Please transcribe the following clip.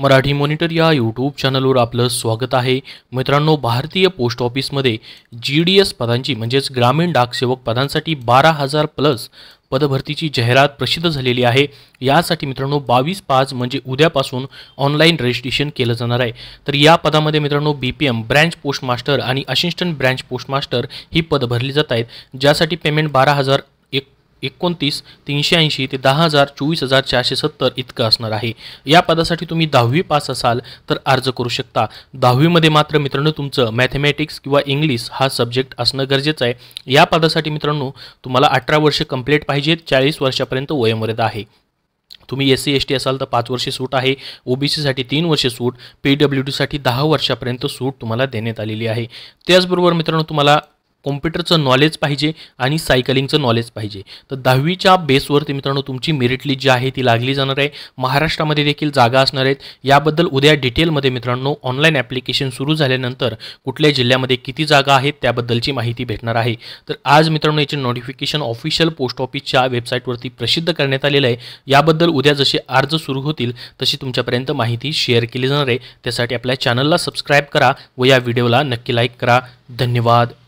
Marathi monitor या YouTube चॅनलवर आपलं स्वागत आहे मित्रांनो भारतीय पोस्ट ऑफिसमध्ये जी डी एस पदांची म्हणजेच ग्रामीण डाकसेवक पदांसाठी बारा हजार प्लस पदभरतीची जाहिरात प्रसिद्ध झालेली आहे यासाठी मित्रांनो बावीस पाच म्हणजे उद्यापासून ऑनलाईन रजिस्ट्रेशन केलं जाणार आहे तर या पदामध्ये मित्रांनो B P M branch postmaster आणि असिस्टंट ब्रँच पोस्टमास्टर ही पद भरली जात आहेत ज्यासाठी पेमेंट बारा हजार एकोणतीस तीनशे ऐंशी ते दहा हजार चोवीस हजार चारशे सत्तर इतकं असणार आहे या पदासाठी तुम्ही दहावी पास असाल तर अर्ज करू शकता दहावीमध्ये मात्र मित्रांनो तुमचं मॅथमॅटिक्स किंवा इंग्लिश हा सब्जेक्ट असणं गरजेचं आहे या पदासाठी मित्रांनो तुम्हाला अठरा वर्ष कंप्लीट पाहिजेत चाळीस वर्षापर्यंत वयोमर्यादा आहे तुम्ही एस सी एस टी असाल तर पाच वर्षे सूट आहे ओबीसीसाठी तीन वर्षे सूट पी डब्ल्यू डीसाठी दहा वर्षापर्यंत सूट तुम्हाला देण्यात आलेली आहे त्याचबरोबर मित्रांनो तुम्हाला कॉम्प्युटरचं नॉलेज पाहिजे आणि सायकलिंगचं नॉलेज पाहिजे तर दहावीच्या बेसवरती मित्रांनो तुमची मेरिट लिस्ट जी आहे ती लागली जाणार आहे महाराष्ट्रामध्ये देखील जागा असणार आहेत याबद्दल उद्या डिटेलमध्ये मित्रांनो ऑनलाईन ॲप्लिकेशन सुरू झाल्यानंतर कुठल्या जिल्ह्यामध्ये किती जागा आहेत त्याबद्दलची माहिती भेटणार आहे तर आज मित्रांनो याचे नोटिफिकेशन ऑफिशियल पोस्ट ऑफिसच्या वेबसाईटवरती प्रसिद्ध करण्यात आलेलं आहे याबद्दल उद्या जसे अर्ज सुरू होतील तशी तुमच्यापर्यंत माहिती शेअर केली जाणार आहे त्यासाठी आपल्या चॅनलला सबस्क्राईब करा व या व्हिडिओला नक्की लाईक करा धन्यवाद